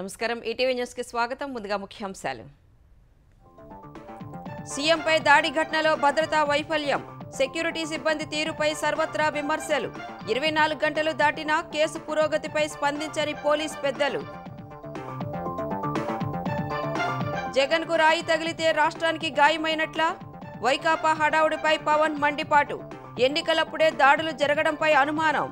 నమస్కారం ఈటీవీ కి స్వాగతం ముందుగా ముఖ్యాంశాలు సీఎంపై దాడి ఘటనలో భద్రతా వైఫల్యం సెక్యూరిటీ సిబ్బంది తీరుపై సర్వత్రా విమర్శలు ఇరవై నాలుగు గంటలు దాటినా కేసు పురోగతిపై స్పందించని పోలీస్ పెద్దలు జగన్ కు రాయి తగిలితే రాష్ట్రానికి గాయమైనట్లా వైకాపా హడావుడిపై పవన్ మండిపాటు ఎన్నికలప్పుడే దాడులు జరగడంపై అనుమానం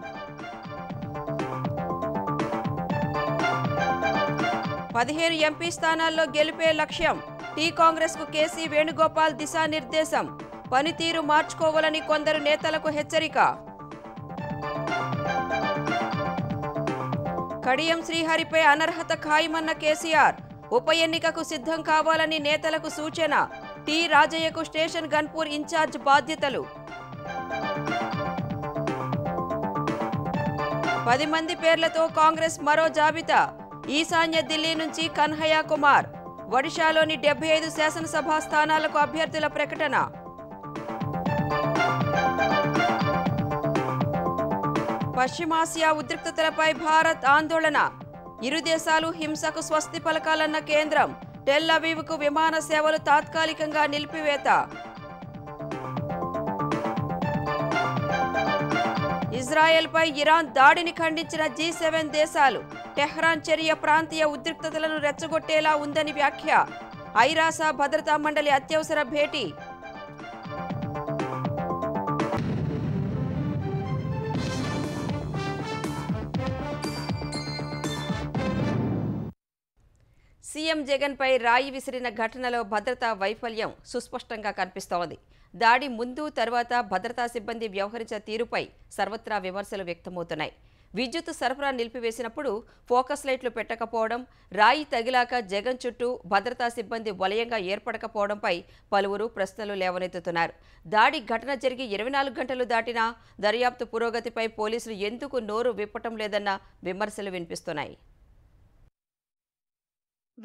పదిహేను ఎంపీ స్థానాల్లో గెలిపే లక్ష్యం టీ కాంగ్రెస్కు కేసీ వేణుగోపాల్ దిశానిర్దేశం పనితీరు మార్చుకోవాలని కొందరు నేతలకు హెచ్చరిక కడియం శ్రీహరిపై అనర్హత ఖాయమన్న కేసీఆర్ ఉప ఎన్నికకు సిద్ధం కావాలని నేతలకు సూచన టి రాజయ్యకు స్టేషన్ గన్పూర్ ఇన్ఛార్జ్ బాధ్యతలు పది మంది పేర్లతో కాంగ్రెస్ మరో జాబితా ఈశాన్య ఢిల్లీ నుంచి కన్హయ్య కుమార్ ఒడిశాలోని డెబ్బై ఐదు శాసనసభ స్థానాలకు అభ్యర్థుల ప్రకటన పశ్చిమాసియా ఉద్రిక్తతలపై భారత్ ఆందోళన ఇరు దేశాలు హింసకు స్వస్తి పలకాలన్న కేంద్రం టెల్ విమాన సేవలు తాత్కాలికంగా నిలిపివేత ఇజ్రాయెల్పై ఇరాన్ దాడిని ఖండించిన జీ సెవెన్ దేశాలు టెహ్రాన్ చర్య ప్రాంతీయ ఉద్రిక్తతలను రెచ్చగొట్టేలా ఉందని వ్యాఖ్య ఐరాస భద్రతా మండలి అత్యవసర భేటీ సీఎం జగన్పై రాయి విసిరిన ఘటనలో భద్రతా వైఫల్యం సుస్పష్టంగా కనిపిస్తోంది దాడి ముందు తర్వాత భద్రతా సిబ్బంది వ్యవహరించిన తీరుపై సర్వత్రా విమర్శలు వ్యక్తమవుతున్నాయి విద్యుత్ సరఫరా నిలిపివేసినప్పుడు ఫోకస్ లైట్లు పెట్టకపోవడం రాయి తగిలాక జగన్ చుట్టూ భద్రతా సిబ్బంది వలయంగా ఏర్పడకపోవడంపై పలువురు ప్రశ్నలు లేవనెత్తుతున్నారు దాడి ఘటన జరిగి ఇరవై నాలుగు గంటలు దాటినా దర్యాప్తు పురోగతిపై పోలీసులు ఎందుకు నోరు విప్పటం లేదన్న విమర్శలు వినిపిస్తున్నాయి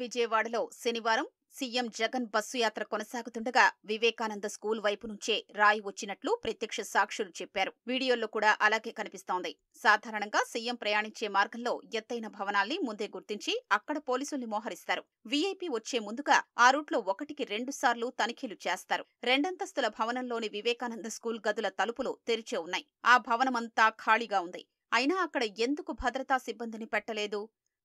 విజయవాడలో శనివారం సీఎం జగన్ బస్సు యాత్ర కొనసాగుతుండగా వివేకానంద స్కూల్ వైపు నుంచే రాయి వచ్చినట్లు ప్రత్యక్ష సాక్షులు చెప్పారు వీడియోల్లో కూడా అలాగే కనిపిస్తోంది సాధారణంగా సీఎం ప్రయాణించే మార్గంలో ఎత్తైన భవనాల్ని ముందే గుర్తించి అక్కడ పోలీసుల్ని మోహరిస్తారు వీఐపీ వచ్చే ముందుగా ఆ రూట్లో ఒకటికి రెండు సార్లు తనిఖీలు చేస్తారు రెండంతస్తుల భవనంలోని వివేకానంద స్కూల్ గదుల తలుపులు తెరిచే ఉన్నాయి ఆ భవనమంతా ఖాళీగా ఉంది అయినా అక్కడ ఎందుకు భద్రతా సిబ్బందిని పెట్టలేదు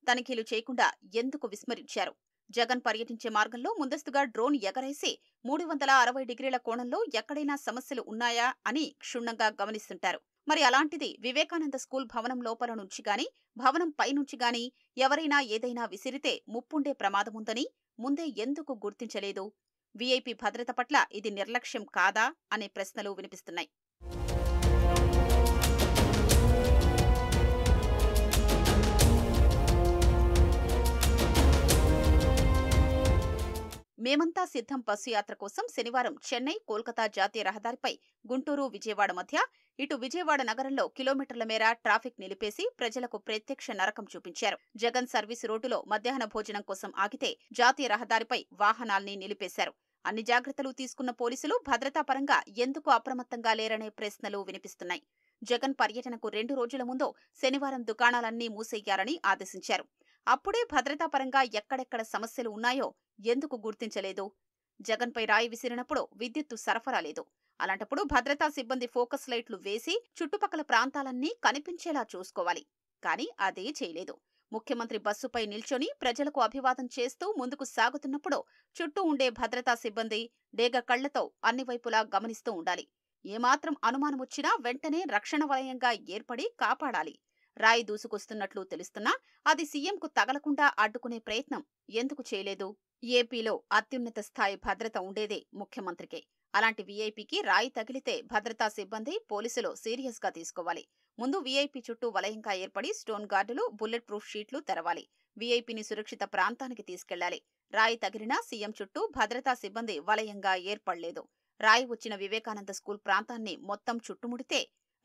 తనిఖీలు చేయకుండా ఎందుకు విస్మరించారు జగన్ పర్యటించే మార్గంలో ముందస్తుగా డ్రోన్ ఎగరేసి మూడు వందల అరవై డిగ్రీల కోణంలో ఎక్కడైనా సమస్యలు ఉన్నాయా అని క్షుణ్ణంగా గమనిస్తుంటారు మరి అలాంటిది వివేకానంద స్కూల్ భవనం లోపల నుంచి గాని భవనం పైనుంచి గాని ఎవరైనా ఏదైనా విసిరితే ముప్పుండే ప్రమాదముందని ముందే ఎందుకు గుర్తించలేదు విఐపి భద్రత పట్ల ఇది నిర్లక్ష్యం కాదా అనే ప్రశ్నలు వినిపిస్తున్నాయి మేమంతా సిద్ధం బస్సు యాత్ర కోసం శనివారం చెన్నై కోల్కతా జాతీయ రహదారిపై గుంటూరు విజయవాడ మధ్య ఇటు విజయవాడ నగరంలో కిలోమీటర్ల మేర ట్రాఫిక్ నిలిపేసి ప్రజలకు ప్రత్యక్ష నరకం చూపించారు జగన్ సర్వీస్ రోడ్డులో మధ్యాహ్న భోజనం కోసం ఆగితే జాతీయ రహదారిపై వాహనాల్ని నిలిపేశారు అన్ని జాగ్రత్తలు తీసుకున్న పోలీసులు భద్రతాపరంగా ఎందుకు అప్రమత్తంగా లేరనే ప్రశ్నలు వినిపిస్తున్నాయి జగన్ పర్యటనకు రెండు రోజుల ముందు శనివారం దుకాణాలన్నీ మూసేయ్యాలని ఆదేశించారు అప్పుడే భద్రతాపరంగా ఎక్కడెక్కడ సమస్యలు ఉన్నాయో ఎందుకు గుర్తించలేదు జగన్పై రాయి విసిరినప్పుడు విద్యుత్తు సరఫరా లేదు అలాంటప్పుడు భద్రతా సిబ్బంది ఫోకస్ లైట్లు వేసి చుట్టుపక్కల ప్రాంతాలన్నీ కనిపించేలా చూసుకోవాలి కానీ అదే చేయలేదు ముఖ్యమంత్రి బస్సుపై నిల్చొని ప్రజలకు అభివాదం చేస్తూ ముందుకు సాగుతున్నప్పుడు చుట్టూ ఉండే భద్రతా సిబ్బంది డేగ కళ్లతో అన్ని వైపులా గమనిస్తూ ఉండాలి ఏమాత్రం అనుమానమొచ్చినా వెంటనే రక్షణ వలయంగా ఏర్పడి కాపాడాలి రాయి దూసుకొస్తున్నట్లు తెలుస్తున్నా అది సీఎంకు తగలకుండా అడ్డుకునే ప్రయత్నం ఎందుకు చేయలేదు ఏపీలో అత్యున్నత స్థాయి భద్రత ఉండేదే ముఖ్యమంత్రికే అలాంటి వీఐపీకి రాయి తగిలితే భద్రతా సిబ్బంది పోలీసులు సీరియస్ గా తీసుకోవాలి ముందు వీఐపీ చుట్టూ వలయంగా ఏర్పడి స్టోన్ గార్డులు బుల్లెట్ ప్రూఫ్ షీట్లు తెరవాలి వీఐపీని సురక్షిత ప్రాంతానికి తీసుకెళ్లాలి రాయి తగిలినా సీఎం చుట్టూ భద్రతా సిబ్బంది వలయంగా ఏర్పడలేదు రాయి వచ్చిన వివేకానంద స్కూల్ ప్రాంతాన్ని మొత్తం చుట్టుముడితే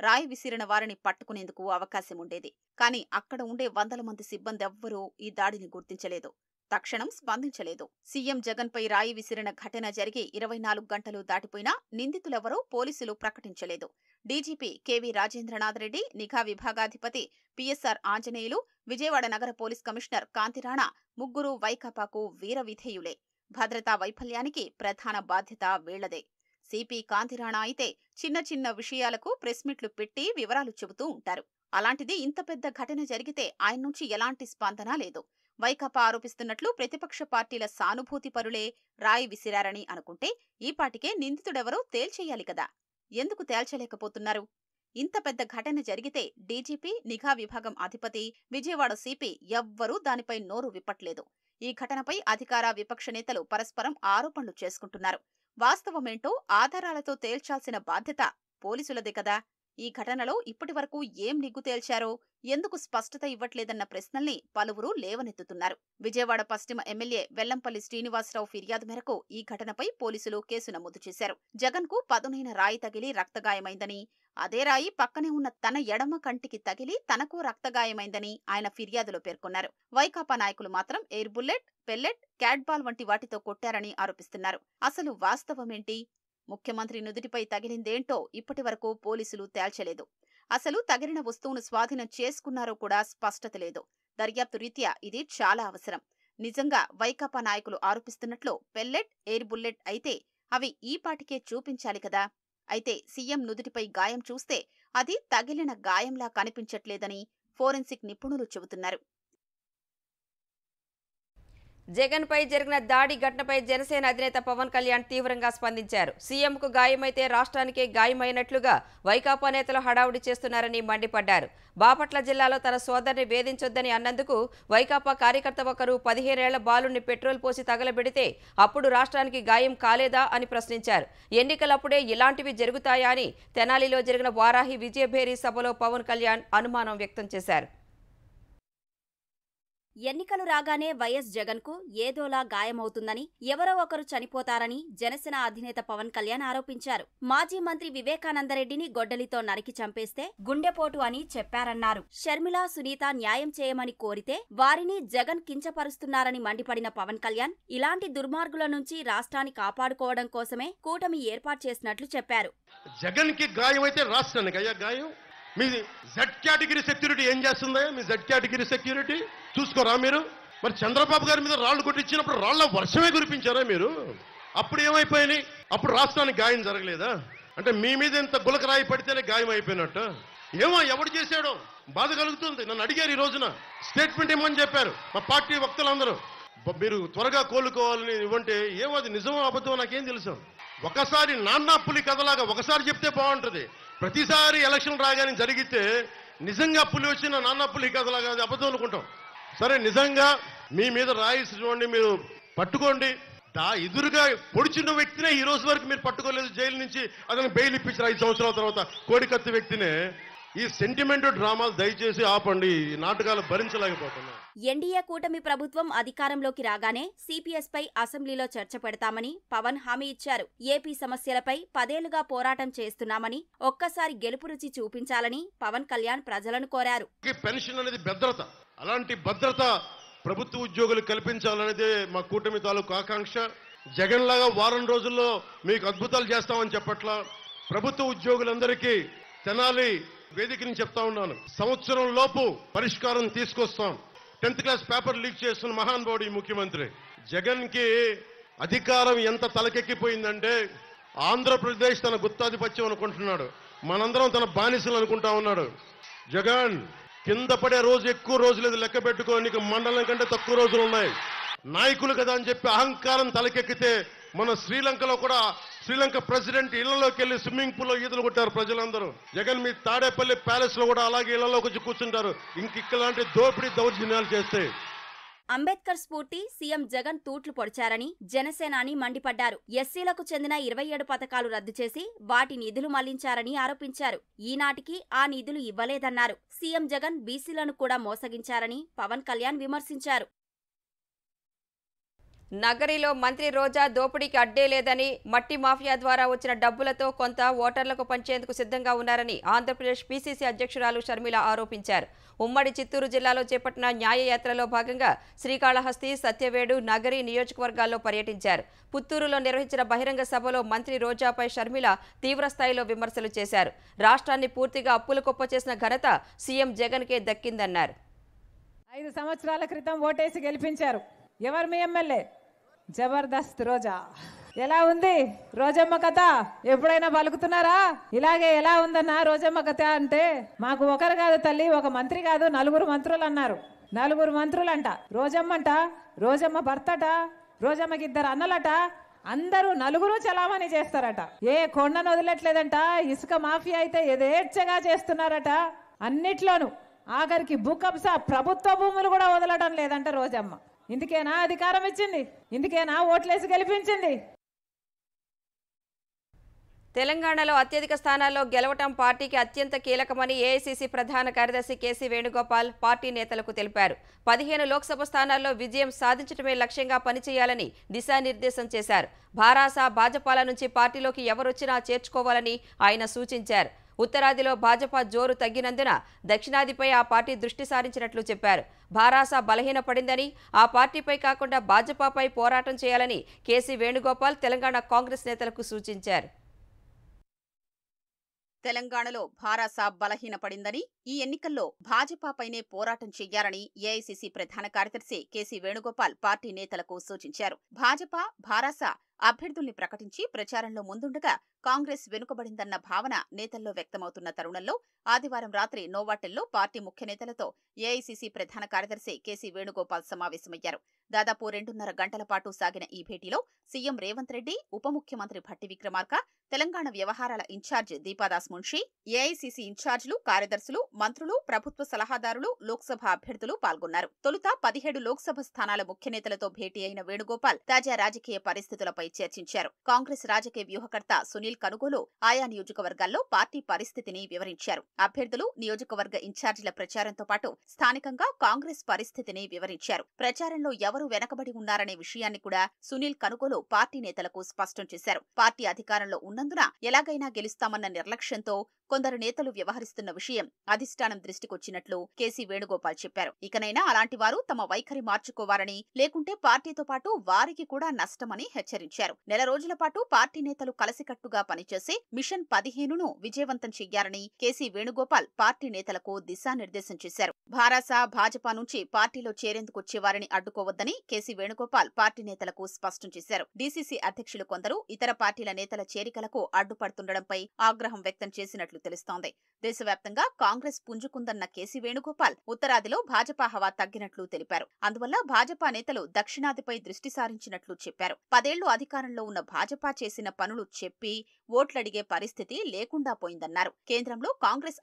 రాయి విసిరిన వారిని పట్టుకునేందుకు అవకాశం ఉండేది కానీ అక్కడ ఉండే వందల మంది సిబ్బంది ఎవ్వరూ ఈ దాడిని గుర్తించలేదు తక్షణం స్పందించలేదు సీఎం జగన్పై రాయి విసిరిన ఘటన జరిగి ఇరవై నాలుగు గంటలు దాటిపోయినా నిందితులెవరూ పోలీసులు ప్రకటించలేదు డీజీపీ కెవి రాజేంద్రనాథ్ రెడ్డి నిఘా విభాగాధిపతి పిఎస్ఆర్ ఆంజనేయులు విజయవాడ నగర పోలీస్ కమిషనర్ కాంతిరాణా ముగ్గురు వైకాపాకు వీర విధేయులే భద్రతా వైఫల్యానికి ప్రధాన బాధ్యత వీళ్లదే సిపి కాంతిరాణా అయితే చిన్న చిన్న విషయాలకు ప్రెస్మిట్లు పెట్టి వివరాలు చెబుతూ ఉంటారు అలాంటిది ఇంత పెద్ద ఘటన జరిగితే ఆయన నుంచి ఎలాంటి స్పందన లేదు వైకాపా ఆరోపిస్తున్నట్లు ప్రతిపక్ష పార్టీల సానుభూతి పరులే రాయి విసిరారని అనుకుంటే ఈ పాటికే నిందితుడెవరో తేల్చేయాలి కదా ఎందుకు తేల్చలేకపోతున్నారు ఇంత పెద్ద ఘటన జరిగితే డీజీపీ నిఘా విభాగం అధిపతి విజయవాడ సిపి ఎవ్వరూ దానిపై నోరు విప్పట్లేదు ఈ ఘటనపై అధికార విపక్ష నేతలు పరస్పరం ఆరోపణలు చేసుకుంటున్నారు వాస్తవమేంటో ఆధారాలతో తేల్చాల్సిన బాధ్యత పోలీసులదే కదా ఈ ఘటనలో ఇప్పటి వరకు ఏం నిగ్గు తేల్చారో ఎందుకు స్పష్టత ఇవ్వట్లేదన్న ప్రశ్నల్ని పలువురు లేవనెత్తుతున్నారు విజయవాడ పశ్చిమ ఎమ్మెల్యే వెల్లంపల్లి శ్రీనివాసరావు ఫిర్యాదు మేరకు ఈ ఘటనపై పోలీసులు కేసు నమోదు చేశారు జగన్ కు పదునైన రాయి తగిలి రక్తగాయమైందని అదే రాయి పక్కనే ఉన్న తన ఎడమ కంటికి తగిలి తనకు రక్తగాయమైందని ఆయన ఫిర్యాదులో పేర్కొన్నారు వైకాపా నాయకులు మాత్రం ఎయిర్ బుల్లెట్ పెల్లెట్ క్యాట్బాల్ వంటి వాటితో కొట్టారని ఆరోపిస్తున్నారు అసలు వాస్తవమేంటి ముఖ్యమంత్రి నుదుటిపై తగిలిందేంటో ఇప్పటి వరకు పోలీసులు తేల్చలేదు అసలు తగిలిన వస్తువును స్వాధీనం చేసుకున్నారో కూడా స్పష్టత లేదు దర్యాప్తు రీత్యా ఇది చాలా అవసరం నిజంగా వైకాపా నాయకులు ఆరోపిస్తున్నట్లు పెల్లెట్ ఎయిర్ బుల్లెట్ అయితే అవి ఈపాటికే చూపించాలి కదా అయితే సీఎం నుదుటిపై గాయం చూస్తే అది తగిలిన గాయంలా కనిపించట్లేదని ఫోరెన్సిక్ నిపుణులు చెబుతున్నారు జగన్పై జరిగిన దాడి ఘటనపై జనసేన అధినేత పవన్ కళ్యాణ్ తీవ్రంగా స్పందించారు సీఎంకు గాయమైతే రాష్ట్రానికే గాయమైనట్లుగా వైకాపా నేతలు హడావుడి చేస్తున్నారని మండిపడ్డారు బాపట్ల జిల్లాలో తన సోదరిని వేధించొద్దని అన్నందుకు వైకాపా కార్యకర్త ఒకరు పదిహేనేళ్ల బాలుణ్ణి పెట్రోల్ పోసి తగలబెడితే అప్పుడు రాష్ట్రానికి గాయం కాలేదా అని ప్రశ్నించారు ఎన్నికలప్పుడే ఇలాంటివి జరుగుతాయా అని తెనాలిలో జరిగిన వారాహి విజయభేరి సభలో పవన్ కళ్యాణ్ అనుమానం వ్యక్తం చేశారు ఎన్నికలు రాగానే వైఎస్ జగన్కు ఏదోలా గాయమవుతుందని ఎవరో ఒకరు చనిపోతారని జనసేన అధినేత పవన్ కళ్యాణ్ ఆరోపించారు మాజీ మంత్రి వివేకానందరెడ్డిని గొడ్డలితో నరికి చంపేస్తే గుండెపోటు అని చెప్పారన్నారు షర్మిల సునీత న్యాయం చేయమని కోరితే వారిని జగన్ కించపరుస్తున్నారని మండిపడిన పవన్ కళ్యాణ్ ఇలాంటి దుర్మార్గుల నుంచి రాష్ట్రాన్ని కాపాడుకోవడం కోసమే కూటమి ఏర్పాటు చేసినట్లు చెప్పారు మీ జెడ్ కేటగిరీ సెక్యూరిటీ ఏం చేస్తుందా మీ జెడ్ కేటగిరీ సెక్యూరిటీ చూసుకోరా మీరు మరి చంద్రబాబు గారి మీద రాళ్ళు కొట్టించినప్పుడు రాళ్ళ వర్షమే కురిపించారా మీరు అప్పుడు ఏమైపోయినాయి అప్పుడు రాష్ట్రానికి గాయం జరగలేదా అంటే మీ మీద ఇంత గులకరాయి పడితేనే గాయం అయిపోయినట్టు ఏమో ఎవడు చేశాడో బాధ కలుగుతుంది నన్ను అడిగారు ఈ రోజున స్టేట్మెంట్ ఇమ్మని చెప్పారు మా పార్టీ వక్తలందరూ మీరు త్వరగా కోలుకోవాలని ఇవ్వంటే ఏమో అది నిజమో అబద్ధమో నాకేం తెలుసు ఒకసారి నాన్న పులి కథలాగా ఒకసారి చెప్తే బాగుంటుంది ప్రతిసారి ఎలక్షన్ రాగానే జరిగితే నిజంగా పులి వచ్చిన నాన్న పులి కథలాగా అది అబద్ధం అనుకుంటాం సరే నిజంగా మీ మీద రాయిసి చూడండి మీరు పట్టుకోండి దా ఎదురుగా పొడిచిన వ్యక్తినే ఈ రోజు వరకు మీరు పట్టుకోలేదు జైలు నుంచి అతను బెయిల్ ఇప్పించారు ఐదు సంవత్సరాల తర్వాత కోడికత్తి వ్యక్తినే ఈ సెంటిమెంట్ డ్రామాలు దయచేసి ఆపండి నాటకాలు భరించలేకపోతున్నాం ఎన్డీఏ కూటమి ప్రభుత్వం అధికారంలోకి రాగానే సిపిఎస్ పై అసెంబ్లీలో చర్చ పెడతామని పవన్ హామీ ఇచ్చారు ఏపీ సమస్యలపై పదేళ్లుగా పోరాటం చేస్తున్నామని ఒక్కసారి గెలుపు రుచి చూపించాలని పవన్ కళ్యాణ్ ప్రజలను కోరారు పెన్షన్ అనేది భద్రత అలాంటి భద్రత ప్రభుత్వ ఉద్యోగులు కల్పించాలనేది మా కూటమి తాలూకు ఆకాంక్ష జగన్ లాగా వారం రోజుల్లో మీకు అద్భుతాలు చేస్తామని చెప్పట్ల ప్రభుత్వ ఉద్యోగులందరికీ తెనాలి వేదిక నుంచి చెప్తా ఉన్నాను సంవత్సరం లోపు పరిష్కారం తీసుకొస్తాం టెన్త్ క్లాస్ పేపర్ లీక్ చేస్తున్న మహాన్ ఈ ముఖ్యమంత్రి జగన్కి అధికారం ఎంత తలకెక్కిపోయిందంటే ఆంధ్రప్రదేశ్ తన గుత్తాధిపత్యం అనుకుంటున్నాడు మనందరం తన బానిసలు అనుకుంటా ఉన్నాడు జగన్ కింద పడే రోజు ఎక్కువ రోజులు లేదు లెక్క పెట్టుకోనికి మండలం కంటే తక్కువ రోజులు ఉన్నాయి నాయకులు కదా అని చెప్పి అహంకారం తలకెక్కితే మన శ్రీలంకలో కూడా శ్రీలంక ప్రెసిడెంట్ ఇళ్లలోకి వెళ్ళి స్విమ్మింగ్ పూల్లో ఈతలు కొట్టారు ప్రజలందరూ జగన్ మీ తాడేపల్లి ప్యాలెస్లో కూడా అలాగే ఇళ్లలోకి వచ్చి కూర్చుంటారు ఇంక ఇలాంటి దోపిడీ దౌర్జన్యాలు చేస్తాయి అంబేద్కర్ స్ఫూర్తి సీఎం జగన్ తూట్లు పొడిచారని జనసేనాని మండిపడ్డారు ఎస్సీలకు చెందిన ఇరవై ఏడు పథకాలు రద్దు చేసి వాటి నిధులు మళ్లించారని ఆరోపించారు ఈనాటికి ఆ నిధులు ఇవ్వలేదన్నారు సీఎం జగన్ బీసీలను కూడా మోసగించారని పవన్ కళ్యాణ్ విమర్శించారు నగరిలో మంత్రి రోజా దోపిడీకి అడ్డే లేదని మట్టి మాఫియా ద్వారా వచ్చిన డబ్బులతో కొంత ఓటర్లకు పంచేందుకు సిద్ధంగా ఉన్నారని ఆంధ్రప్రదేశ్ పీసీసీ అధ్యక్షురాలు షర్మిల ఆరోపించారు ఉమ్మడి చిత్తూరు జిల్లాలో చేపట్టిన న్యాయయాత్రలో భాగంగా శ్రీకాళహస్తి సత్యవేడు నగరి నియోజకవర్గాల్లో పర్యటించారు పుత్తూరులో నిర్వహించిన బహిరంగ సభలో మంత్రి రోజాపై షర్మిల తీవ్రస్థాయిలో విమర్శలు చేశారు రాష్ట్రాన్ని పూర్తిగా అప్పుల కుప్ప చేసిన ఘనత సీఎం జగన్కే దక్కిందన్నారు ఐదు సంవత్సరాల క్రితం ఓటేసి గెలిపించారు ఎవరు మీ ఎమ్మెల్యే జబర్దస్త్ రోజా ఎలా ఉంది రోజమ్మ కథ ఎప్పుడైనా పలుకుతున్నారా ఇలాగే ఎలా ఉందన్నా రోజమ్మ కథ అంటే మాకు ఒకరు కాదు తల్లి ఒక మంత్రి కాదు నలుగురు మంత్రులు అన్నారు నలుగురు మంత్రులు రోజమ్మంట రోజమ్మ భర్తట రోజమ్మకి ఇద్దరు అన్నలట అందరూ నలుగురు చలామణి చేస్తారట ఏ కొండను వదిలట్లేదంట ఇసుక మాఫియా అయితే ఎదేచ్ఛగా చేస్తున్నారట అన్నిట్లోనూ ఆఖరికి భూకబ్సా ప్రభుత్వ భూములు కూడా వదలడం లేదంట రోజమ్మ ఇందుకేనా అధికారం ఇచ్చింది ఇందుకేనా ఓట్లేసి గెలిపించింది తెలంగాణలో అత్యధిక స్థానాల్లో గెలవటం పార్టీకి అత్యంత కీలకమని ఏఐసీసీ ప్రధాన కార్యదర్శి కేసీ వేణుగోపాల్ పార్టీ నేతలకు తెలిపారు పదిహేను లోక్సభ స్థానాల్లో విజయం సాధించడమే లక్ష్యంగా పనిచేయాలని దిశానిర్దేశం చేశారు భారాస భాజపాల నుంచి పార్టీలోకి ఎవరొచ్చినా చేర్చుకోవాలని ఆయన సూచించారు ఉత్తరాదిలో భాజపా జోరు తగ్గినందున దక్షిణాదిపై ఆ పార్టీ దృష్టి సారించినట్లు చెప్పారు భారాస బలహీనపడిందని ఆ పార్టీపై కాకుండా భాజపాపై పోరాటం చేయాలని కేసీ వేణుగోపాల్ తెలంగాణ కాంగ్రెస్ నేతలకు సూచించారు తెలంగాణలో భారాస బలహీనపడిందని ఈ ఎన్నికల్లో భాజపాపైనే పోరాటం చేయాలని ఏఐసిసి ప్రధాన కార్యదర్శి కేసీ వేణుగోపాల్ పార్టీ నేతలకు సూచించారు భాజపా భారాస అభ్యర్థుల్ని ప్రకటించి ప్రచారంలో ముందుండగా కాంగ్రెస్ వెనుకబడిందన్న భావన నేతల్లో వ్యక్తమవుతున్న తరుణంలో ఆదివారం రాత్రి నోవాటెల్లో పార్టీ ముఖ్య నేతలతో ఏఐసీసీ ప్రధాన కార్యదర్శి కేసీ వేణుగోపాల్ సమావేశమయ్యారు దాదాపు రెండున్నర గంటల పాటు సాగిన ఈ భేటీలో సీఎం రేవంత్ రెడ్డి ఉప ముఖ్యమంత్రి భట్టి విక్రమార్క తెలంగాణ వ్యవహారాల ఇన్ఛార్జ్ దీపాదాస్ మున్షి ఏఐసిసి ఇన్ఛార్జీలు కార్యదర్శులు మంత్రులు ప్రభుత్వ సలహాదారులు లోక్సభ అభ్యర్థులు పాల్గొన్నారు తొలుత పదిహేడు లోక్సభ స్థానాల ముఖ్యనేతలతో భేటీ అయిన వేణుగోపాల్ తాజా రాజకీయ పరిస్థితులపై చర్చించారు కాంగ్రెస్ రాజకీయ వ్యూహకర్త సునీల్ కనుగోలు ఆయా నియోజకవర్గాల్లో పార్టీ పరిస్థితిని వివరించారు అభ్యర్థులు నియోజకవర్గ ఇన్ఛార్జీల ప్రచారంతో పాటు స్థానికంగా కాంగ్రెస్ పరిస్థితిని వివరించారు ప్రచారంలో ఎవరు ఎవరు వెనకబడి ఉన్నారనే విషయాన్ని కూడా సునీల్ కనుగోలు పార్టీ నేతలకు స్పష్టం చేశారు పార్టీ అధికారంలో ఉన్నందున ఎలాగైనా గెలుస్తామన్న నిర్లక్ష్యంతో కొందరు నేతలు వ్యవహరిస్తున్న విషయం అధిష్టానం దృష్టికొచ్చినట్లు కేసీ వేణుగోపాల్ చెప్పారు ఇకనైనా అలాంటి వారు తమ వైఖరి మార్చుకోవాలని లేకుంటే పార్టీతో పాటు వారికి కూడా నష్టమని హెచ్చరించారు నెల రోజుల పాటు పార్టీ నేతలు కలిసికట్టుగా పనిచేసి మిషన్ పదిహేనును విజయవంతం చెయ్యాలని కేసీ వేణుగోపాల్ పార్టీ నేతలకు దిశానిర్దేశం చేశారు భారాస భాజపా నుంచి పార్టీలో చేరేందుకు వచ్చేవారిని అడ్డుకోవద్దని కేసీ వేణుగోపాల్ పార్టీ నేతలకు స్పష్టం చేశారు డీసీసీ అధ్యక్షులు కొందరు ఇతర పార్టీల నేతల చేరికలకు అడ్డుపడుతుండడంపై ఆగ్రహం వ్యక్తం చేసినట్లు తెలుస్తోంది దేశవ్యాప్తంగా కాంగ్రెస్ పుంజుకుందన్న కేసీ వేణుగోపాల్ ఉత్తరాదిలో భాజపా హవా తగ్గినట్లు తెలిపారు అందువల్ల భాజపా నేతలు దక్షిణాదిపై దృష్టి సారించినట్లు చెప్పారు పదేళ్లు అధికారంలో ఉన్న భాజపా చేసిన పనులు చెప్పి ఓట్లడిగే పరిస్థితి లేకుండా పోయిందన్నారు కేంద్రంలో కాంగ్రెస్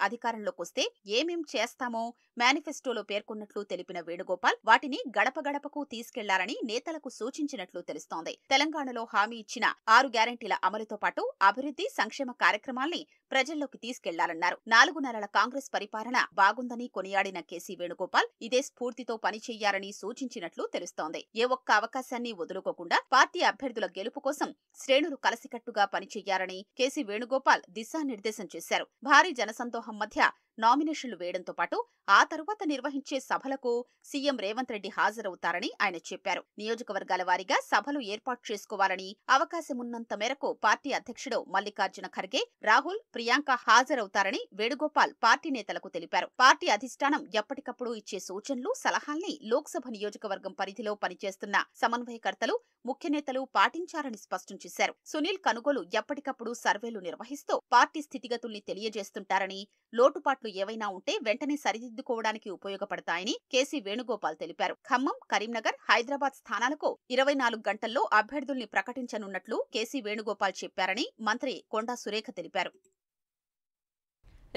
వస్తే ఏమేం చేస్తామో మేనిఫెస్టోలో పేర్కొన్నట్లు తెలిపిన వేణుగోపాల్ వాటిని గడప గడపకు తీసుకెళ్లాలని నేతలకు సూచించినట్లు తెలుస్తోంది తెలంగాణలో హామీ ఇచ్చిన ఆరు గ్యారంటీల అమలుతో పాటు అభివృద్ధి సంక్షేమ కార్యక్రమాల్ని ప్రజల్లోకి తీసుకెళ్లాలన్నారు నాలుగు నెలల కాంగ్రెస్ పరిపాలన బాగుందని కొనియాడిన కేసీ వేణుగోపాల్ ఇదే స్ఫూర్తితో పనిచేయాలని సూచించినట్లు తెలుస్తోంది ఏ ఒక్క అవకాశాన్ని వదులుకోకుండా పార్టీ అభ్యర్థుల గెలుపు కోసం శ్రేణులు కలసికట్టుగా పనిచేయాలని చేయాలని కేసీ వేణుగోపాల్ దిశానిర్దేశం చేశారు భారీ జనసందోహం మధ్య నామినేషన్లు వేయడంతో పాటు ఆ తరువాత నిర్వహించే సభలకు సీఎం రేవంత్ రెడ్డి హాజరవుతారని ఆయన చెప్పారు నియోజకవర్గాల వారీగా సభలు ఏర్పాటు చేసుకోవాలని అవకాశమున్నంత మేరకు పార్టీ అధ్యక్షుడు మల్లికార్జున ఖర్గే రాహుల్ ప్రియాంక హాజరవుతారని వేణుగోపాల్ పార్టీ నేతలకు తెలిపారు పార్టీ అధిష్టానం ఎప్పటికప్పుడు ఇచ్చే సూచనలు సలహాల్ని లోక్సభ నియోజకవర్గం పరిధిలో పనిచేస్తున్న సమన్వయకర్తలు ముఖ్య నేతలు పాటించారని స్పష్టం చేశారు సునీల్ కనుగోలు ఎప్పటికప్పుడు సర్వేలు నిర్వహిస్తూ పార్టీ స్థితిగతుల్ని తెలియజేస్తుంటారని లోటుపాట్లు ఏవైనా ఉంటే వెంటనే సరిదిద్దుకోవడానికి ఉపయోగపడతాయని కేసీ వేణుగోపాల్ తెలిపారు ఖమ్మం కరీంనగర్ హైదరాబాద్ స్థానాలకు ఇరవై నాలుగు గంటల్లో అభ్యర్థుల్ని ప్రకటించనున్నట్లు కేసీ వేణుగోపాల్ చెప్పారని మంత్రి కొండా సురేఖ తెలిపారు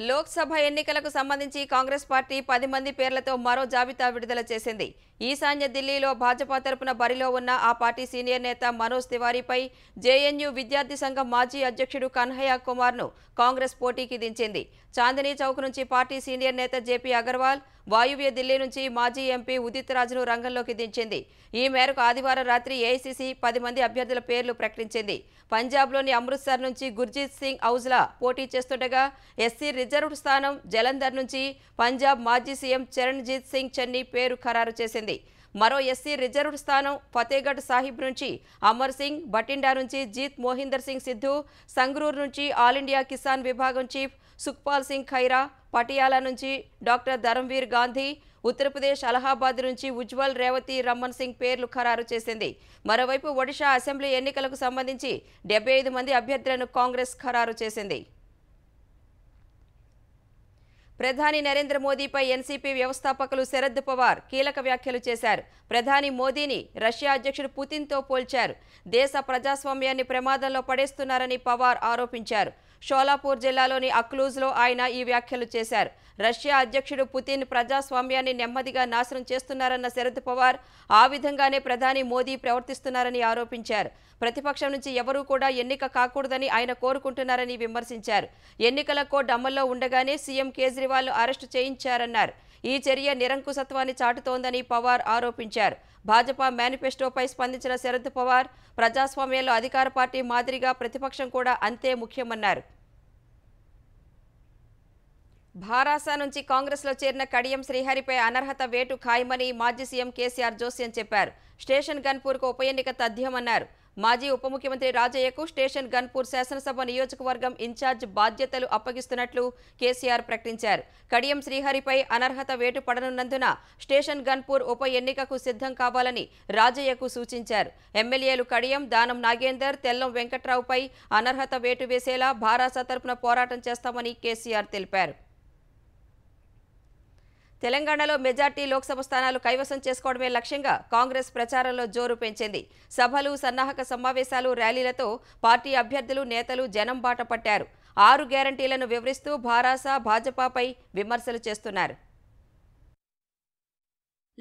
లోక్సభ ఎన్నికలకు సంబంధించి కాంగ్రెస్ పార్టీ పది మంది పేర్లతో మరో జాబితా విడుదల చేసింది ఈశాన్య ఢిల్లీలో భాజపా తరపున బరిలో ఉన్న ఆ పార్టీ సీనియర్ నేత మనోజ్ తివారీపై జేఎన్యూ విద్యార్థి సంఘం మాజీ అధ్యక్షుడు కన్హయ్య కుమార్ను కాంగ్రెస్ పోటీకి దించింది చాందినీ చౌక్ నుంచి పార్టీ సీనియర్ నేత జేపీ అగర్వాల్ వాయువ్య ఢిల్లీ నుంచి మాజీ ఎంపీ ఉదిత్ రాజును రంగంలోకి దించింది ఈ మేరకు ఆదివారం రాత్రి ఏఐసీసీ పది మంది అభ్యర్థుల పేర్లు ప్రకటించింది పంజాబ్లోని అమృత్సర్ నుంచి గుర్జీత్ సింగ్ ఔజ్లా పోటీ చేస్తుండగా ఎస్సీ రిజర్వ్డ్ స్థానం జలంధర్ నుంచి పంజాబ్ మాజీ సీఎం చరణ్జీత్ సింగ్ చన్నీ పేరు ఖరారు చేసింది మరో ఎస్సీ రిజర్వ్డ్ స్థానం ఫతేగఢ్ సాహిబ్ నుంచి అమర్ సింగ్ బటిండా నుంచి జీత్ మోహిందర్ సింగ్ సిద్ధు సంగ్రూర్ నుంచి ఆల్ ఇండియా కిసాన్ విభాగం చీఫ్ సుఖ్పాల్ సింగ్ ఖైరా పటియాలా నుంచి డాక్టర్ ధర్మవీర్ గాంధీ ఉత్తరప్రదేశ్ అలహాబాద్ నుంచి ఉజ్వల్ రేవతి రమ్మన్ సింగ్ పేర్లు ఖరారు చేసింది మరోవైపు ఒడిషా అసెంబ్లీ ఎన్నికలకు సంబంధించి డెబ్బై మంది అభ్యర్థులను కాంగ్రెస్ ఖరారు చేసింది ప్రధాని నరేంద్ర మోదీపై ఎన్సీపీ వ్యవస్థాపకులు శరద్ పవార్ కీలక వ్యాఖ్యలు చేశారు ప్రధాని మోదీని రష్యా అధ్యక్షుడు పుతిన్తో పోల్చారు దేశ ప్రజాస్వామ్యాన్ని ప్రమాదంలో పడేస్తున్నారని పవార్ ఆరోపించారు షోలాపూర్ జిల్లాలోని అక్లూజ్లో ఆయన ఈ వ్యాఖ్యలు చేశారు రష్యా అధ్యక్షుడు పుతిన్ ప్రజాస్వామ్యాన్ని నెమ్మదిగా నాశనం చేస్తున్నారన్న శరద్ పవార్ ఆ విధంగానే ప్రధాని మోదీ ప్రవర్తిస్తున్నారని ఆరోపించారు ప్రతిపక్షం నుంచి ఎవరూ కూడా ఎన్నిక కాకూడదని ఆయన కోరుకుంటున్నారని విమర్శించారు ఎన్నికల కోడ్ అమల్లో ఉండగానే సీఎం కేజ్రీవాల్ అరెస్టు చేయించారన్నారు ఈ చర్య నిరంకుశత్వాన్ని చాటుతోందని పవార్ ఆరోపించారు భాజపా మేనిఫెస్టోపై స్పందించిన శరద్ పవార్ ప్రజాస్వామ్యంలో అధికార పార్టీ మాదిరిగా ప్రతిపక్షం కూడా అంతే ముఖ్యమన్నారు భారాస నుంచి కాంగ్రెస్లో చేరిన కడియం శ్రీహరిపై అనర్హత వేటు ఖాయమని మాజీ సీఎం కేసీఆర్ జోస్యం చెప్పారు స్టేషన్ గన్పూర్కు ఉప ఎన్నిక తథ్యమన్నారు మాజీ ఉప ముఖ్యమంత్రి రాజయ్యకు స్టేషన్ గన్పూర్ శాసనసభ నియోజకవర్గం ఇన్ఛార్జ్ బాధ్యతలు అప్పగిస్తున్నట్లు కేసీఆర్ ప్రకటించారు కడియం శ్రీహరిపై అనర్హత వేటు పడనున్నందున స్టేషన్ గన్పూర్ ఉప ఎన్నికకు సిద్ధం కావాలని రాజయ్యకు సూచించారు ఎమ్మెల్యేలు కడియం దానం నాగేందర్ తెల్లం వెంకట్రావుపై అనర్హత వేటు వేసేలా భారాస తరపున పోరాటం చేస్తామని కేసీఆర్ తెలిపారు తెలంగాణలో మెజార్టీ లోక్సభ స్థానాలు కైవసం చేసుకోవడమే లక్ష్యంగా కాంగ్రెస్ ప్రచారంలో జోరు పెంచింది సభలు సన్నాహక సమావేశాలు ర్యాలీలతో పార్టీ అభ్యర్థులు నేతలు జనం బాట పట్టారు ఆరు గ్యారంటీలను వివరిస్తూ భారాస భాజపాపై విమర్శలు చేస్తున్నారు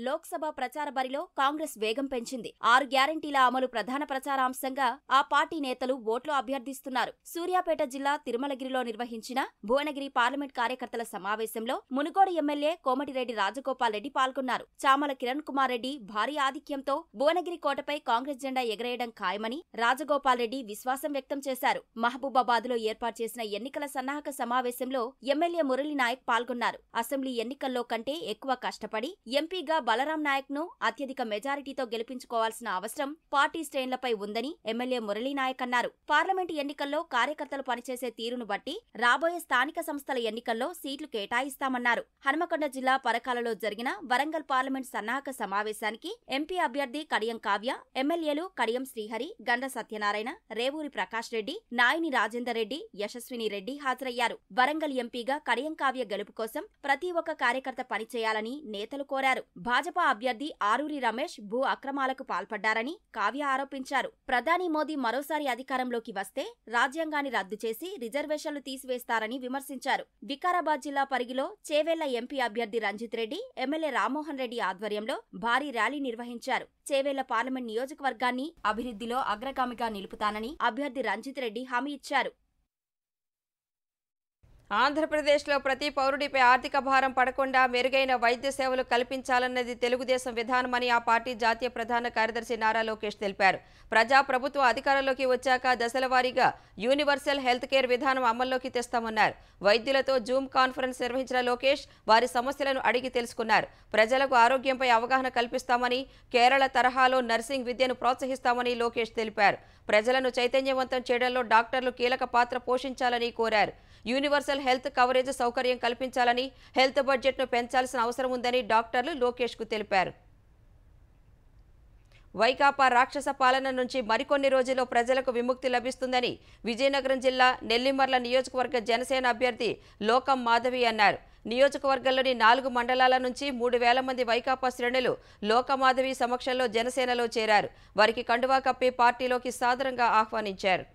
లోక్సభ ప్రచార బరిలో కాంగ్రెస్ వేగం పెంచింది ఆరు గ్యారంటీల అమలు ప్రధాన ప్రచారాంశంగా ఆ పార్టీ నేతలు ఓట్లు అభ్యర్థిస్తున్నారు సూర్యాపేట జిల్లా తిరుమలగిరిలో నిర్వహించిన భువనగిరి పార్లమెంట్ కార్యకర్తల సమావేశంలో మునుగోడు ఎమ్మెల్యే కోమటిరెడ్డి రాజగోపాల్ రెడ్డి పాల్గొన్నారు చామల కిరణ్ కుమార్ రెడ్డి భారీ ఆధిక్యంతో భువనగిరి కోటపై కాంగ్రెస్ జెండా ఎగరేయడం ఖాయమని రాజగోపాల్ రెడ్డి విశ్వాసం వ్యక్తం చేశారు మహబూబాబాద్ లో ఏర్పాటు చేసిన ఎన్నికల సన్నాహక సమావేశంలో ఎమ్మెల్యే మురళీనాయక్ పాల్గొన్నారు అసెంబ్లీ ఎన్నికల్లో కంటే ఎక్కువ కష్టపడి ఎంపీగా బలరాం నాయక్ను అత్యధిక మెజారిటీతో గెలిపించుకోవాల్సిన అవసరం పార్టీ శ్రేణులపై ఉందని ఎమ్మెల్యే మురళీనాయక్ అన్నారు పార్లమెంటు ఎన్నికల్లో కార్యకర్తలు పనిచేసే తీరును బట్టి రాబోయే స్థానిక సంస్థల ఎన్నికల్లో సీట్లు కేటాయిస్తామన్నారు హనుమకొండ జిల్లా పరకాలలో జరిగిన వరంగల్ పార్లమెంట్ సన్నాహక సమావేశానికి ఎంపీ అభ్యర్థి కడియం కావ్య ఎమ్మెల్యేలు కడియం శ్రీహరి గండ్ర సత్యనారాయణ రేవూరి ప్రకాష్ రెడ్డి నాయిని రాజేందర్ రెడ్డి యశస్విని రెడ్డి హాజరయ్యారు వరంగల్ ఎంపీగా కడియం కావ్య గెలుపు కోసం ప్రతి ఒక్క కార్యకర్త పనిచేయాలని నేతలు కోరారు భాజపా అభ్యర్థి ఆరూరి రమేష్ భూ అక్రమాలకు పాల్పడ్డారని కావ్య ఆరోపించారు ప్రధాని మోదీ మరోసారి అధికారంలోకి వస్తే రాజ్యాంగాన్ని రద్దు చేసి రిజర్వేషన్లు తీసివేస్తారని విమర్శించారు వికారాబాద్ జిల్లా పరిగిలో చేవెళ్ల ఎంపీ అభ్యర్థి రంజిత్ రెడ్డి ఎమ్మెల్యే రామ్మోహన్ రెడ్డి ఆధ్వర్యంలో భారీ ర్యాలీ నిర్వహించారు చేవేళ్ల పార్లమెంట్ నియోజకవర్గాన్ని అభివృద్ధిలో అగ్రగామిగా నిలుపుతానని అభ్యర్థి రంజిత్ రెడ్డి హామీ ఇచ్చారు ఆంధ్రప్రదేశ్లో ప్రతి పౌరుడిపై ఆర్థిక భారం పడకుండా మెరుగైన వైద్య సేవలు కల్పించాలన్నది తెలుగుదేశం విధానమని ఆ పార్టీ జాతీయ ప్రధాన కార్యదర్శి నారా లోకేష్ తెలిపారు ప్రజాప్రభుత్వం అధికారంలోకి వచ్చాక దశలవారీగా యూనివర్సల్ హెల్త్ కేర్ విధానం అమల్లోకి తెస్తామన్నారు వైద్యులతో జూమ్ కాన్ఫరెన్స్ నిర్వహించిన లోకేష్ వారి సమస్యలను అడిగి తెలుసుకున్నారు ప్రజలకు ఆరోగ్యంపై అవగాహన కల్పిస్తామని కేరళ తరహాలో నర్సింగ్ విద్యను ప్రోత్సహిస్తామని లోకేష్ తెలిపారు ప్రజలను చైతన్యవంతం చేయడంలో డాక్టర్లు కీలక పాత్ర పోషించాలని కోరారు యూనివర్సల్ హెల్త్ కవరేజ్ సౌకర్యం కల్పించాలని హెల్త్ బడ్జెట్ను పెంచాల్సిన అవసరం ఉందని డాక్టర్లు లోకేష్కు తెలిపారు వైకాపా రాక్షస పాలన నుంచి మరికొన్ని రోజుల్లో ప్రజలకు విముక్తి లభిస్తుందని విజయనగరం జిల్లా నెల్లిమర్ల నియోజకవర్గ జనసేన అభ్యర్థి లోకం మాధవి అన్నారు నియోజకవర్గంలోని నాలుగు మండలాల నుంచి మూడు వేల మంది వైకాపా శ్రేణులు లోకమాధవి సమక్షంలో జనసేనలో చేరారు వారికి కండువా కప్పి పార్టీలోకి సాదరంగా ఆహ్వానించారు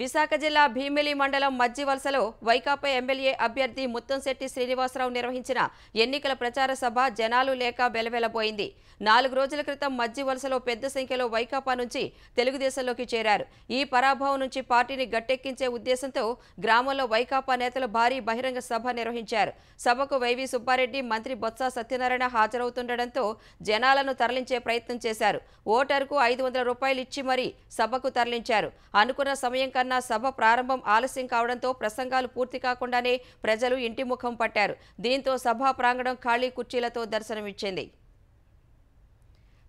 విశాఖ జిల్లా భీమిలి మండలం మజ్జివలసలో వైకాపా ఎమ్మెల్యే అభ్యర్థి ముత్తంశెట్టి శ్రీనివాసరావు నిర్వహించిన ఎన్నికల ప్రచార సభ జనాలు లేక బెలవెలబోయింది నాలుగు రోజుల క్రితం మజ్జి వలసలో పెద్ద సంఖ్యలో వైకాపా నుంచి తెలుగుదేశంలోకి చేరారు ఈ పరాభవం నుంచి పార్టీని గట్టెక్కించే ఉద్దేశంతో గ్రామంలో వైకాపా నేతలు భారీ బహిరంగ సభ నిర్వహించారు సభకు వైవి సుబ్బారెడ్డి మంత్రి బొత్స సత్యనారాయణ హాజరవుతుండటంతో జనాలను తరలించే ప్రయత్నం చేశారు ఓటర్కు ఐదు రూపాయలు ఇచ్చి మరీ సభకు తరలించారు అనుకున్న సమయం కన్నా సభ ప్రారంభం ఆలస్యం కావడంతో ప్రసంగాలు పూర్తి కాకుండానే ప్రజలు ఇంటి ముఖం పట్టారు దీంతో సభా ప్రాంగణం ఖాళీ కుర్చీలతో దర్శనమిచ్చింది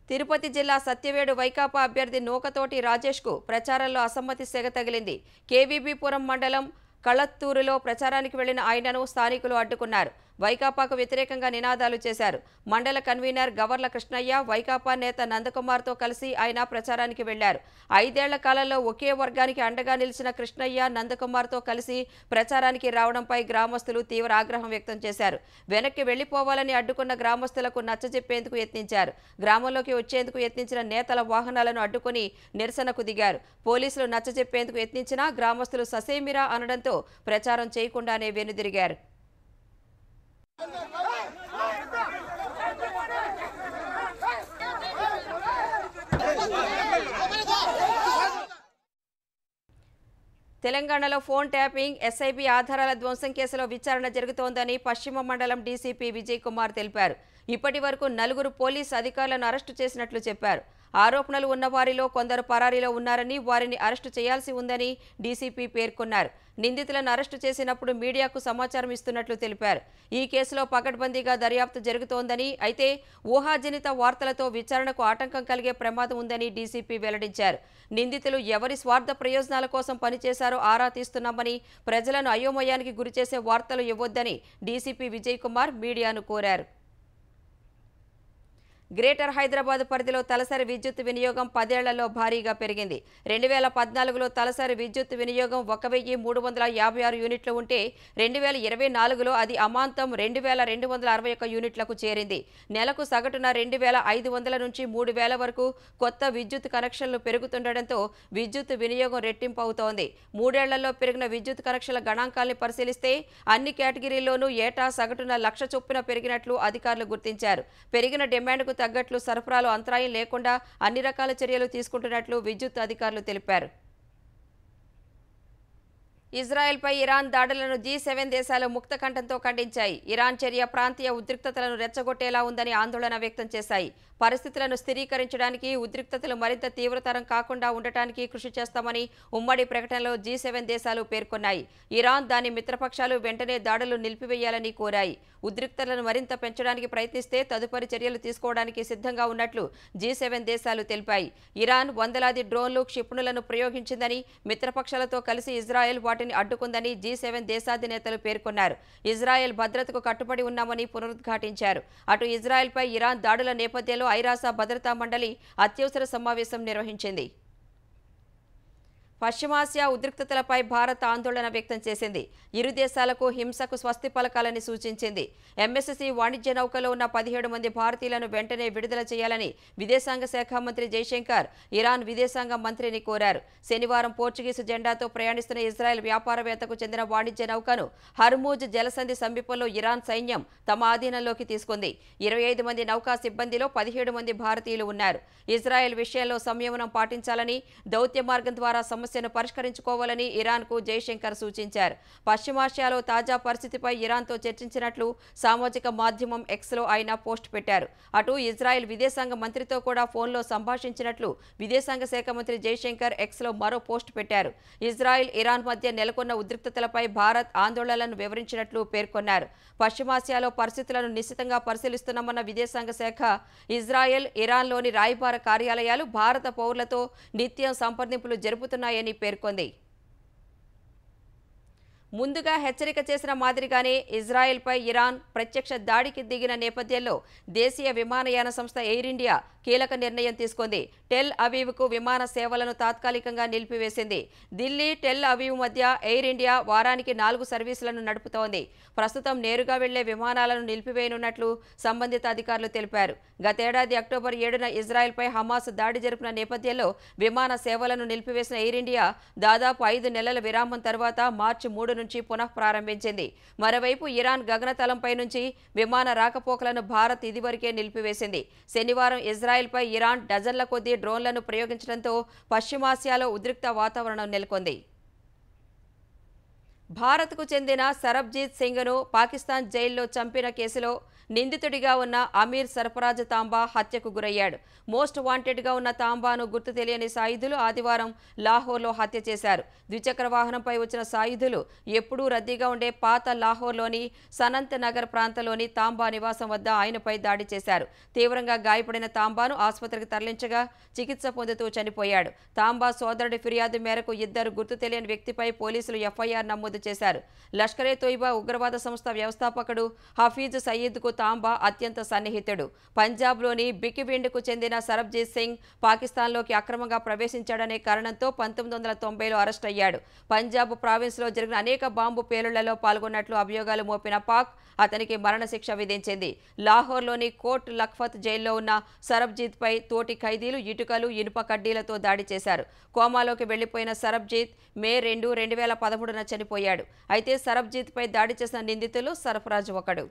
తిరుపతి జిల్లా సత్యవేడు వైకాపా అభ్యర్థి నూకతోటి రాజేష్కు ప్రచారంలో అసమ్మతి సెగ తగిలింది కేవీబీపురం మండలం కళత్తూరులో ప్రచారానికి వెళ్లిన ఆయనను స్థానికులు అడ్డుకున్నారు వైకాపాకు వ్యతిరేకంగా నినాదాలు చేశారు మండల కన్వీనర్ గవర్ల కృష్ణయ్య వైకాపా నేత నందకుమార్తో కలిసి ఆయన ప్రచారానికి వెళ్లారు ఐదేళ్ల కాలంలో ఒకే వర్గానికి అండగా నిలిచిన కృష్ణయ్య నందకుమార్తో కలిసి ప్రచారానికి రావడంపై గ్రామస్తులు తీవ్ర ఆగ్రహం వ్యక్తం చేశారు వెనక్కి వెళ్లిపోవాలని అడ్డుకున్న గ్రామస్తులకు నచ్చజెప్పేందుకు యత్నించారు గ్రామంలోకి వచ్చేందుకు యత్నించిన నేతల వాహనాలను అడ్డుకుని నిరసనకు దిగారు పోలీసులు నచ్చజెప్పేందుకు యత్నించినా గ్రామస్తులు ససేమిరా అనడంతో ప్రచారం చేయకుండానే వెనుదిరిగారు తెలంగాణలో ఫోన్ ట్యాపింగ్ ఎస్ఐబి ఆధారాల ధ్వంసం కేసులో విచారణ జరుగుతోందని పశ్చిమ మండలం డీసీపీ విజయ్ కుమార్ తెలిపారు ఇప్పటి వరకు నలుగురు పోలీసు అధికారులను అరెస్టు చేసినట్లు చెప్పారు ఆరోపణలు ఉన్న వారిలో కొందరు పరారీలో ఉన్నారని వారిని అరెస్టు చేయాల్సి ఉందని డీసీపీ పేర్కొన్నారు నిందితులను అరెస్టు చేసినప్పుడు మీడియాకు సమాచారం ఇస్తున్నట్లు తెలిపారు ఈ కేసులో పకడ్బందీగా దర్యాప్తు జరుగుతోందని అయితే ఊహాజనిత వార్తలతో విచారణకు ఆటంకం కలిగే ప్రమాదం ఉందని డీసీపీ వెల్లడించారు నిందితులు ఎవరి స్వార్థ ప్రయోజనాల కోసం పనిచేశారో ఆరా తీస్తున్నామని ప్రజలను అయోమయానికి గురిచేసే వార్తలు ఇవ్వొద్దని డీసీపీ విజయ్ కుమార్ మీడియాను కోరారు గ్రేటర్ హైదరాబాద్ పరిధిలో తలసరి విద్యుత్ వినియోగం పదేళ్లలో భారీగా పెరిగింది రెండు వేల పద్నాలుగులో తలసరి విద్యుత్ వినియోగం ఒక వెయ్యి మూడు వందల యాభై ఆరు యూనిట్లు ఉంటే రెండు వేల ఇరవై నాలుగులో అది అమాంతం రెండు వేల రెండు వందల అరవై ఒక్క యూనిట్లకు చేరింది నెలకు సగటున రెండు వేల ఐదు వందల నుంచి మూడు వేల వరకు కొత్త విద్యుత్ కనెక్షన్లు పెరుగుతుండటంతో విద్యుత్ వినియోగం రెట్టింపు అవుతోంది మూడేళ్లలో పెరిగిన విద్యుత్ కనెక్షన్ల గణాంకాల్ని పరిశీలిస్తే అన్ని కేటగిరీల్లోనూ ఏటా సగటున లక్ష చొప్పున పెరిగినట్లు అధికారులు గుర్తించారు పెరిగిన డిమాండ్కు తగ్గట్లు సరఫరాలు అంతరాయం లేకుండా అన్ని రకాల చర్యలు తీసుకుంటున్నట్లు విద్యుత్ అధికారులు తెలిపారు ఇజ్రాయెల్పై ఇరాన్ దాడులను జీ సెవెన్ దేశాలు ముక్తకంఠంతో ఖండించాయి ఇరాన్ చర్య ప్రాంతీయ ఉద్రిక్తతలను రెచ్చగొట్టేలా ఉందని ఆందోళన వ్యక్తం చేశాయి పరిస్థితులను స్థిరీకరించడానికి ఉద్రిక్తతలు మరింత తీవ్రతరం కాకుండా ఉండటానికి కృషి చేస్తామని ఉమ్మడి ప్రకటనలో జీ దేశాలు పేర్కొన్నాయి ఇరాన్ దాని మిత్రపక్షాలు వెంటనే దాడులు నిలిపివేయాలని కోరాయి ఉద్రిక్తలను మరింత పెంచడానికి ప్రయత్నిస్తే తదుపరి చర్యలు తీసుకోవడానికి సిద్ధంగా ఉన్నట్లు జీ దేశాలు తెలిపాయి ఇరాన్ వందలాది డ్రోన్లు క్షిపణులను ప్రయోగించిందని మిత్రపక్షాలతో కలిసి ఇజ్రాయెల్ వాటిని అడ్డుకుందని జీ దేశాధినేతలు పేర్కొన్నారు ఇజ్రాయెల్ భద్రతకు కట్టుబడి ఉన్నామని పునరుద్ఘాటించారు అటు ఇజ్రాయెల్పై ఇరాన్ దాడుల నేపథ్యంలో ఐరాస భద్రతా మండలి అత్యవసర సమావేశం నిర్వహించింది పశ్చిమాసియా ఉద్రిక్తతలపై భారత్ ఆందోళన వ్యక్తం చేసింది ఇరు దేశాలకు హింసకు స్వస్తి పలకాలని సూచించింది ఎంఎస్సీ వాణిజ్య నౌకలో ఉన్న పదిహేడు మంది భారతీయులను వెంటనే విడుదల చేయాలని విదేశాంగ శాఖ మంత్రి జైశంకర్ ఇరాన్ విదేశాంగ మంత్రిని కోరారు శనివారం పోర్చుగీసు జెండాతో ప్రయాణిస్తున్న ఇజ్రాయెల్ వ్యాపారవేత్తకు చెందిన వాణిజ్య నౌకను హర్మూజ్ జలసంధి సమీపంలో ఇరాన్ సైన్యం తమ ఆధీనంలోకి తీసుకుంది ఇరవై ఐదు మంది నౌకా సిబ్బందిలో పదిహేడు మంది భారతీయులు ఉన్నారు ఇజ్రాయెల్ విషయంలో సంయమనం పాటించాలని దౌత్య మార్గం ద్వారా సమస్య సమస్యను పరిష్కరించుకోవాలని ఇరాన్కు జయశంకర్ సూచించారు పశ్చిమాసియాలో తాజా పరిస్థితిపై ఇరాన్తో చర్చించినట్లు సామాజిక మాధ్యమం ఎక్స్లో ఆయన పోస్ట్ పెట్టారు అటు ఇజ్రాయెల్ విదేశాంగ మంత్రితో కూడా ఫోన్లో సంభాషించినట్లు విదేశాంగ శాఖ మంత్రి జయశంకర్ ఎక్స్లో మరో పోస్ట్ పెట్టారు ఇజ్రాయెల్ ఇరాన్ మధ్య నెలకొన్న ఉద్రిక్తతలపై భారత్ ఆందోళనలను వివరించినట్లు పేర్కొన్నారు పశ్చిమాసియాలో పరిస్థితులను నిశ్చితంగా పరిశీలిస్తున్నామన్న విదేశాంగ శాఖ ఇజ్రాయెల్ ఇరాన్లోని రాయబార కార్యాలయాలు భారత పౌరులతో నిత్యం సంప్రదింపులు జరుపుతున్నాయని ఉన్నాయని పేర్కొంది ముందుగా హెచ్చరిక చేసిన మాదిరిగానే ఇజ్రాయెల్పై ఇరాన్ ప్రత్యక్ష దాడికి దిగిన నేపథ్యంలో దేశీయ విమానయాన సంస్థ ఎయిర్ ఇండియా కీలక నిర్ణయం తీసుకుంది టెల్ అవీవ్కు విమాన సేవలను తాత్కాలికంగా నిలిపివేసింది ఢిల్లీ టెల్ అవీవ్ మధ్య ఎయిర్ ఇండియా వారానికి నాలుగు సర్వీసులను నడుపుతోంది ప్రస్తుతం నేరుగా వెళ్లే విమానాలను నిలిపివేయనున్నట్లు సంబంధిత అధికారులు తెలిపారు గతేడాది అక్టోబర్ ఏడున ఇజ్రాయెల్పై హమాస్ దాడి జరిపిన నేపథ్యంలో విమాన సేవలను నిలిపివేసిన ఎయిర్ ఇండియా దాదాపు ఐదు నెలల విరామం తర్వాత మార్చి మూడు నుంచి పునః ప్రారంభించింది మరోవైపు ఇరాన్ గగనతలంపై నుంచి విమాన రాకపోకలను భారత్ ఇదివరకే నిలిపివేసింది శనివారం ఇజ్రాయెల్పై ఇరాన్ డజన్ల కొద్దీ డ్రోన్లను ప్రయోగించడంతో పశ్చిమాసియాలో ఉద్రిక్త వాతావరణం నెలకొంది భారత్కు చెందిన సరబ్జీత్ సింగ్ను పాకిస్తాన్ జైల్లో చంపిన కేసులో నిందితుడిగా ఉన్న అమీర్ సర్ఫరాజ్ తాంబా హత్యకు గురయ్యాడు మోస్ట్ వాంటెడ్గా ఉన్న తాంబాను గుర్తు తెలియని సాయుధులు ఆదివారం లాహోర్లో హత్య చేశారు ద్విచక్ర వాహనంపై వచ్చిన సాయుధులు ఎప్పుడూ రద్దీగా ఉండే పాత లాహోర్లోని సనంత్ నగర్ ప్రాంతంలోని తాంబా నివాసం వద్ద ఆయనపై దాడి చేశారు తీవ్రంగా గాయపడిన తాంబాను ఆసుపత్రికి తరలించగా చికిత్స పొందుతూ చనిపోయాడు తాంబా సోదరుడి ఫిర్యాదు మేరకు ఇద్దరు గుర్తు తెలియని వ్యక్తిపై పోలీసులు ఎఫ్ఐఆర్ నమోదు చేశారు లష్కరే తోయిబా ఉగ్రవాద సంస్థ వ్యవస్థాపకుడు హఫీజ్ సయీద్కు తాంబా అత్యంత సన్నిహితుడు పంజాబ్లోని బికివిండ్కు చెందిన సరబ్జీత్ సింగ్ పాకిస్తాన్లోకి అక్రమంగా ప్రవేశించాడనే కారణంతో పంతొమ్మిది వందల తొంభైలో అరెస్ట్ అయ్యాడు పంజాబ్ ప్రావిన్స్లో జరిగిన అనేక బాంబు పేలుళ్లలో పాల్గొన్నట్లు అభియోగాలు మోపిన పాక్ అతనికి మరణశిక్ష విధించింది లాహోర్లోని కోట్ లఖ్పత్ జైల్లో ఉన్న సరబ్జీత్పై తోటి ఖైదీలు ఇటుకలు ఇనుప కడ్డీలతో దాడి చేశారు కోమాలోకి వెళ్లిపోయిన సరబ్జీత్ మే రెండు రెండు వేల పదమూడున చనిపోయాడు అయితే సరబ్జీత్పై దాడి చేసిన నిందితులు సరఫరాజు ఒకడు